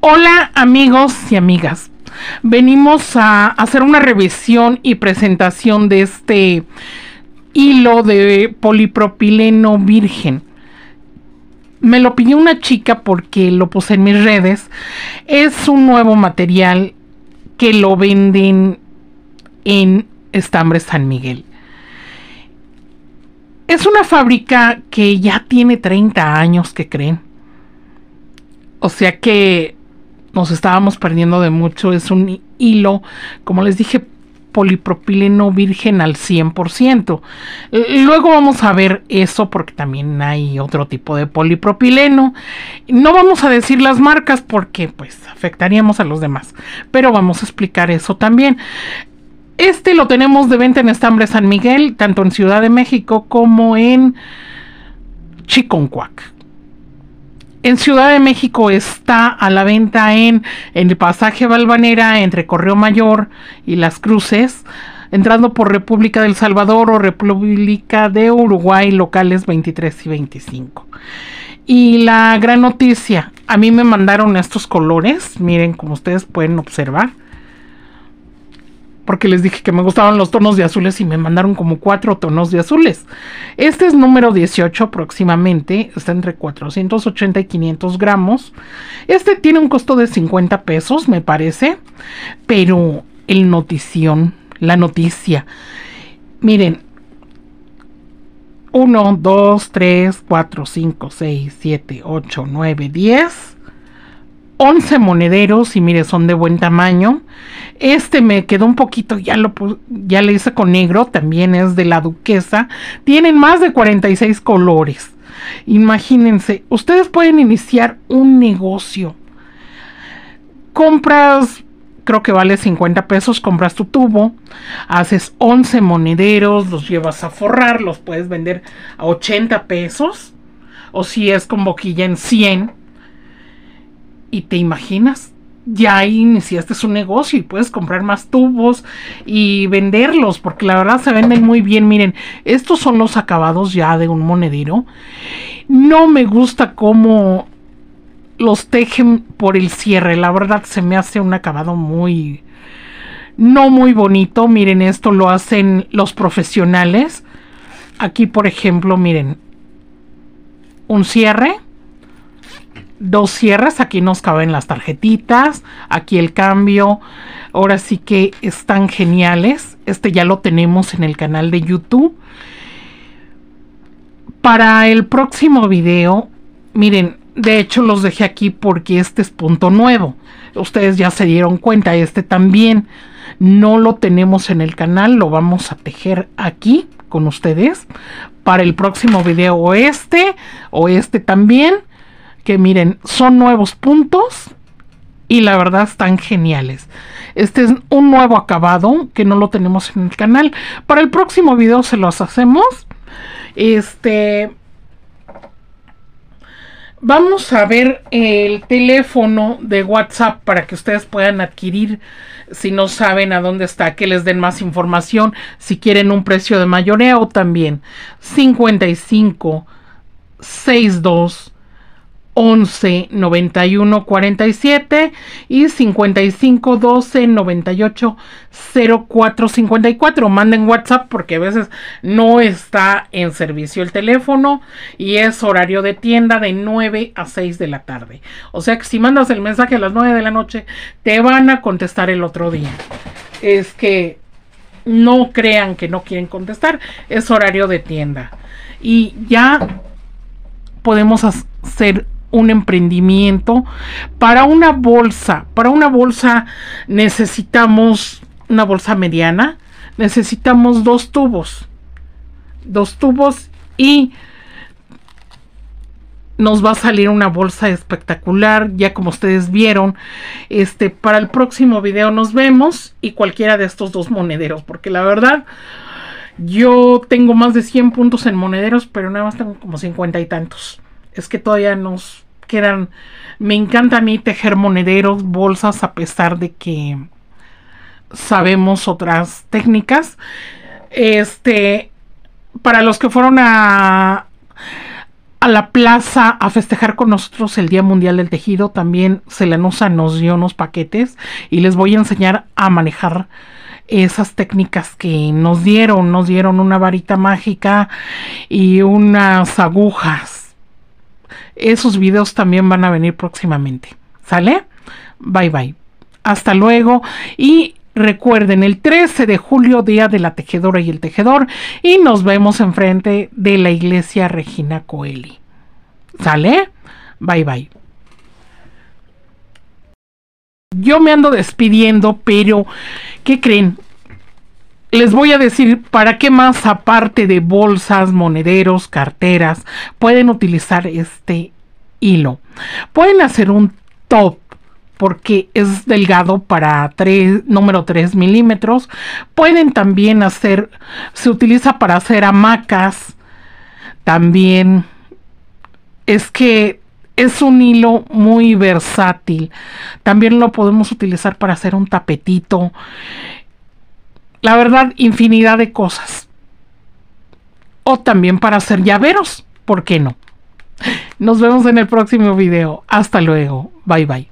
Hola amigos y amigas. Venimos a hacer una revisión y presentación de este hilo de polipropileno virgen. Me lo pidió una chica porque lo puse en mis redes. Es un nuevo material que lo venden en Estambre San Miguel. Es una fábrica que ya tiene 30 años, que creen. O sea que nos estábamos perdiendo de mucho. Es un hilo, como les dije, polipropileno virgen al 100%. Luego vamos a ver eso porque también hay otro tipo de polipropileno. No vamos a decir las marcas porque pues afectaríamos a los demás, pero vamos a explicar eso también. Este lo tenemos de venta en Estambre San Miguel, tanto en Ciudad de México como en Chiconcuac. En Ciudad de México está a la venta en, el pasaje Balvanera entre Correo Mayor y Las Cruces entrando por República del Salvador o República de Uruguay, locales 23 y 25. Y la gran noticia, a mí me mandaron estos colores, miren como ustedes pueden observar, porque les dije que me gustaban los tonos de azules y me mandaron como cuatro tonos de azules. Este es número 18 aproximadamente, está entre 480 y 500 gramos. Este tiene un costo de 50 pesos, me parece, pero el notición, la noticia. Miren, 1, 2, 3, 4, 5, 6, 7, 8, 9, 10. 11 monederos y mire, son de buen tamaño. Este me quedó un poquito, ya, lo, ya le hice con negro, también es de la duquesa. Tienen más de 46 colores. Imagínense, ustedes pueden iniciar un negocio. Compras, creo que vale 50 pesos, compras tu tubo, haces 11 monederos, los llevas a forrar, los puedes vender a 80 pesos. O si es con boquilla en 100 y te imaginas ya iniciaste su negocio y puedes comprar más tubos y venderlos, porque la verdad se venden muy bien. Miren, estos son los acabados ya de un monedero. No me gusta cómo los tejen por el cierre. La verdad se me hace un acabado muy... No muy bonito. Miren, esto lo hacen los profesionales. Aquí, por ejemplo, miren. Un cierre dos cierres, aquí nos caben las tarjetitas, aquí el cambio, ahora sí que están geniales, este ya lo tenemos en el canal de YouTube. Para el próximo video, miren, de hecho los dejé aquí porque este es punto nuevo, ustedes ya se dieron cuenta, este también no lo tenemos en el canal, lo vamos a tejer aquí con ustedes para el próximo video o este o este también que miren, son nuevos puntos y la verdad están geniales. Este es un nuevo acabado que no lo tenemos en el canal. Para el próximo video se los hacemos. Este... Vamos a ver el teléfono de WhatsApp para que ustedes puedan adquirir si no saben a dónde está, que les den más información, si quieren un precio de o también. 55 62 11 91 47 y 55 12 98 04 54. Manden WhatsApp porque a veces no está en servicio el teléfono y es horario de tienda de 9 a 6 de la tarde. O sea que si mandas el mensaje a las 9 de la noche, te van a contestar el otro día. Es que no crean que no quieren contestar, es horario de tienda. Y ya podemos hacer un emprendimiento. Para una bolsa, para una bolsa necesitamos una bolsa mediana, necesitamos dos tubos, dos tubos y nos va a salir una bolsa espectacular, ya como ustedes vieron. Este, para el próximo video nos vemos y cualquiera de estos dos monederos, porque la verdad yo tengo más de 100 puntos en monederos, pero nada más tengo como 50 y tantos es que todavía nos quedan. Me encanta a mí tejer monederos, bolsas, a pesar de que sabemos otras técnicas. Este, para los que fueron a, a la plaza a festejar con nosotros el Día Mundial del Tejido, también Selenosa nos dio unos paquetes y les voy a enseñar a manejar esas técnicas que nos dieron. Nos dieron una varita mágica y unas agujas esos videos también van a venir próximamente. ¿Sale? Bye bye. Hasta luego. Y recuerden, el 13 de julio, Día de la Tejedora y el Tejedor. Y nos vemos enfrente de la iglesia Regina Coeli. ¿Sale? Bye bye. Yo me ando despidiendo, pero ¿qué creen? les voy a decir para qué más aparte de bolsas, monederos, carteras, pueden utilizar este hilo. Pueden hacer un top porque es delgado para tres, número 3 milímetros. Pueden también hacer, se utiliza para hacer hamacas. También es que es un hilo muy versátil. También lo podemos utilizar para hacer un tapetito la verdad, infinidad de cosas. O también para hacer llaveros, ¿por qué no? Nos vemos en el próximo video. Hasta luego. Bye bye.